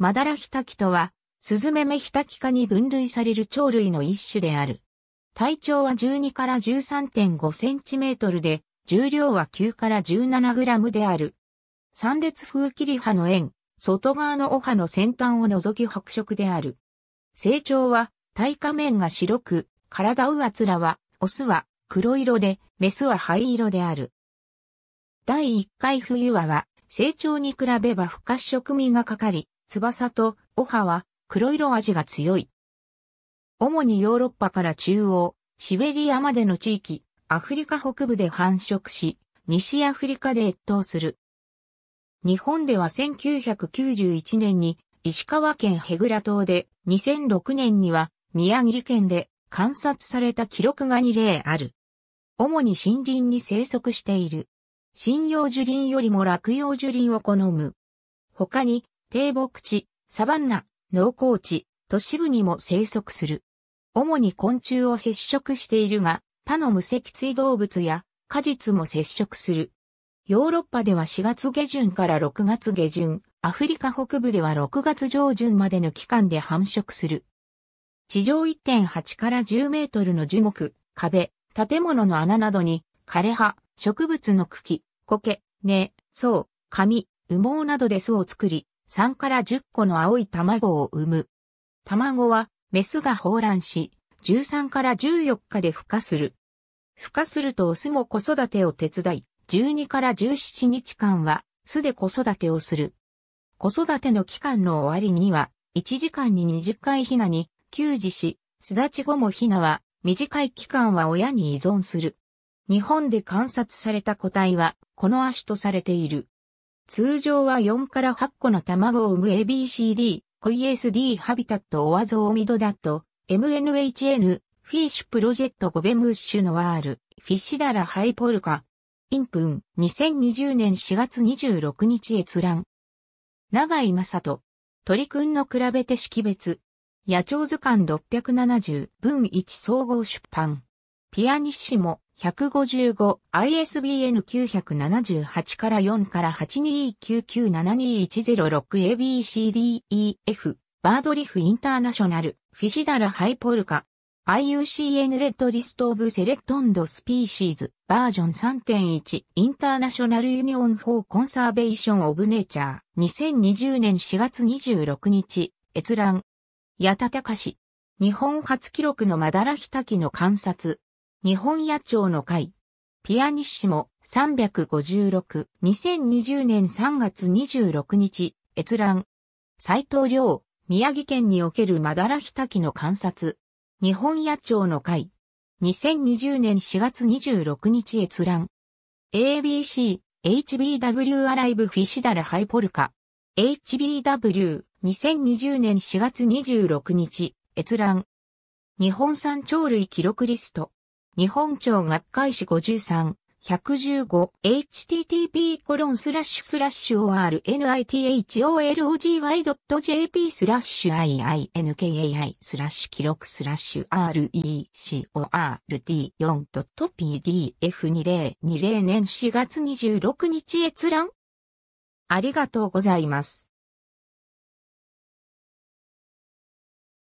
マダラヒタキとは、スズメメヒタキ科に分類される鳥類の一種である。体長は12から13.5センチメートルで、重量は9から17グラムである。三列風切り葉の円、外側のお葉の先端を除き白色である。成長は、体下面が白く、体上あつらは、オスは黒色で、メスは灰色である。第1回冬はは、成長に比べば不活色味がかかり、翼とオハは黒色味が強い。主にヨーロッパから中央、シベリアまでの地域、アフリカ北部で繁殖し、西アフリカで越冬する。日本では1991年に石川県ヘグラ島で2006年には宮城県で観察された記録が2例ある。主に森林に生息している。針葉樹林よりも落葉樹林を好む。他に低木地、サバンナ、農耕地、都市部にも生息する。主に昆虫を接触しているが、他の無脊椎動物や果実も接触する。ヨーロッパでは4月下旬から6月下旬、アフリカ北部では6月上旬までの期間で繁殖する。地上1.8から10メートルの樹木、壁、建物の穴などに枯葉、植物の茎、苔、根、草、紙、羽毛などで巣を作り、3から10個の青い卵を産む。卵は、メスが放卵し、13から14日で孵化する。孵化するとオスも子育てを手伝い、12から17日間は、巣で子育てをする。子育ての期間の終わりには、1時間に20回ヒナに、給仕し、巣立ち後もヒナは、短い期間は親に依存する。日本で観察された個体は、この足とされている。通常は4から8個の卵を産む ABCD、c i s d ハビタットオアゾーミドダット、MNHN、フィッシュプロジェクトゴベムッシュノワール、フィッシュダラハイポルカ、インプン、2020年4月26日閲覧。長井正人、鳥くんの比べて識別。野鳥図鑑670、分1総合出版。ピアニッシモ。155、ISBN 978から4から 82997210-6ABCDEF、バードリフインターナショナル、フィシダラハイポルカ、IUCN レッドリストオブセレクトンドスピーシーズ、バージョン3.1、インターナショナルユニオンフォーコンサーベーションオブネーチャー、2020年4月26日、閲覧。八かし日本初記録のマダラヒタキの観察。日本野鳥の会。ピアニッシモ356、2020年3月26日、閲覧。斎藤良、宮城県におけるマダラヒタキの観察。日本野鳥の会。2020年4月26日閲覧。ABC、HBW アライブフィシダラハイポルカ。HBW、2020年4月26日、閲覧。日本産鳥類記録リスト。日本庁学会誌53、115 http コロンスラッシュスラッシュ ornitholog.jp スラッシュ iinkai スラッシュ記録スラッシュ recort4.pdf2020 年4月26日閲覧ありがとうございます。